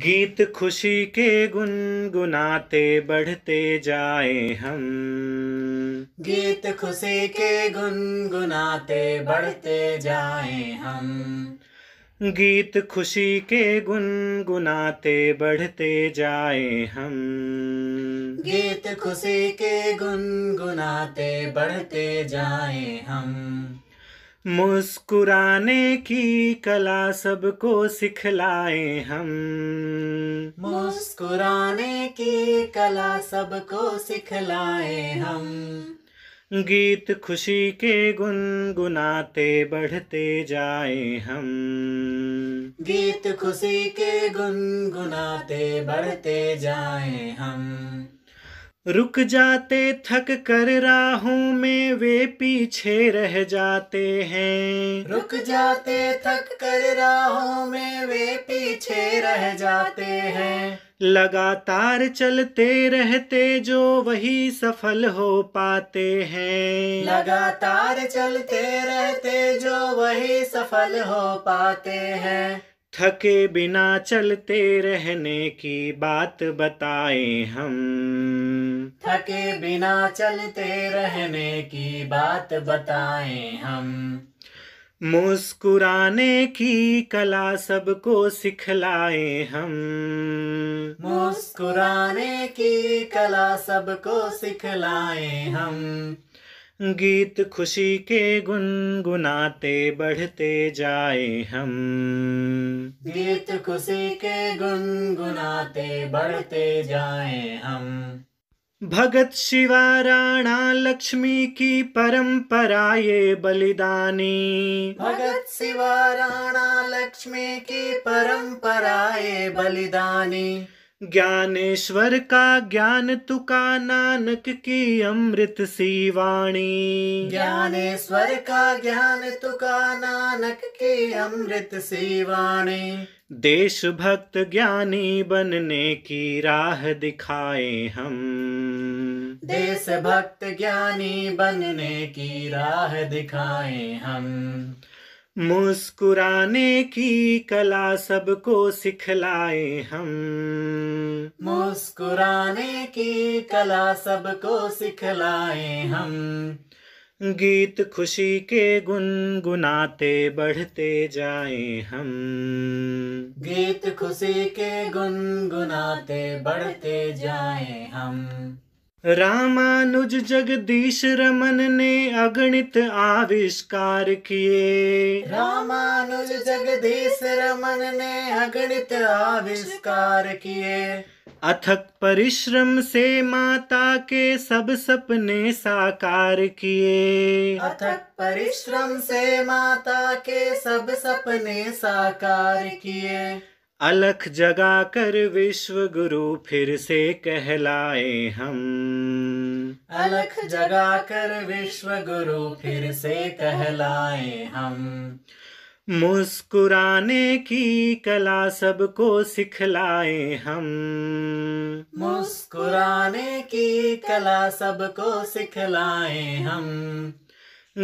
गीत खुशी के गुनगुनाते बढ़ते जाए हम गीत खुशी के गुनगुनाते बढ़ते जाए हम गीत खुशी के गुनगुनाते बढ़ते जाए हम गीत खुशी के गुनगुनाते बढ़ते जाए हम मुस्कुराने की कला सबको सिखलाए हम मुस्कुराने की कला सबको सिखलाए हम गीत खुशी के गुनगुनाते बढ़ते जाए हम गीत खुशी के गुनगुनाते बढ़ते जाए हम रुक जाते थक कर राहों में वे पीछे रह जाते हैं रुक जाते थक कर राहों में वे पीछे रह जाते हैं लगातार चलते रहते जो वही सफल हो पाते हैं लगातार चलते रहते जो वही सफल हो पाते हैं थके बिना चलते रहने की बात बताए हम थके बिना चलते रहने की बात बताए हम मुस्कुराने की कला सबको सिखलाए हम मुस्कुराने की कला सबको सिखलाए हम गीत खुशी के गुनगुनाते बढ़ते जाए हम गीत खुशी के गुनगुनाते बढ़ते जाए हम भगत शिवा राणा लक्ष्मी की परंपरा ये बलिदानी भगत शिवा राणा लक्ष्मी की परंपरा ये बलिदानी ज्ञानेश्वर का ज्ञान तुका नानक की अमृत सी वाणी ज्ञानेश्वर का ज्ञान तुका नानक की अमृत सी वाणी देश भक्त ज्ञानी बनने की राह दिखाए हम देश भक्त ज्ञानी बनने की राह दिखाए हम मुस्कुराने की कला सबको सिखलाए हम मुस्कुराने की कला सबको सिखलाए हम गीत खुशी के गुनगुनाते बढ़ते जाए हम गीत खुशी के गुनगुनाते बढ़ते जाए हम रामानुज जगदीश रमन ने अगणित आविष्कार किए रामानुज जगदीश रमन ने अगणित आविष्कार किए अथक परिश्रम से माता के सब सपने साकार किए अथक परिश्रम से माता के सब सपने साकार किए अलख जगा कर विश्व गुरु फिर से कहलाए हम अलख जगा कर विश्व गुरु फिर से कहलाए हम मुस्कुराने की कला सबको सिखलाए हम मुस्कुराने की कला सबको सिखलाए हम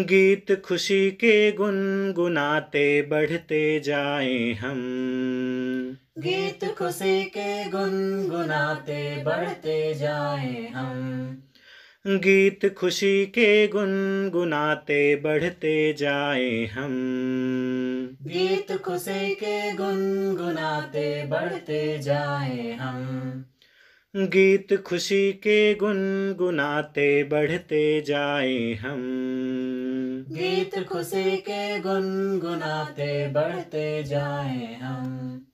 गीत खुशी के गुनगुनाते बढ़ते जाए हम गीत खुशी के गुनगुनाते बढ़ते जाए हम गीत खुशी के गुनगुनाते बढ़ते जाए हम गीत खुशी के गुनगुनाते बढ़ते जाए हम गीत खुशी के गुनगुनाते बढ़ते जाए हम गीत खुशी के गुनगुनाते बढ़ते जाए हम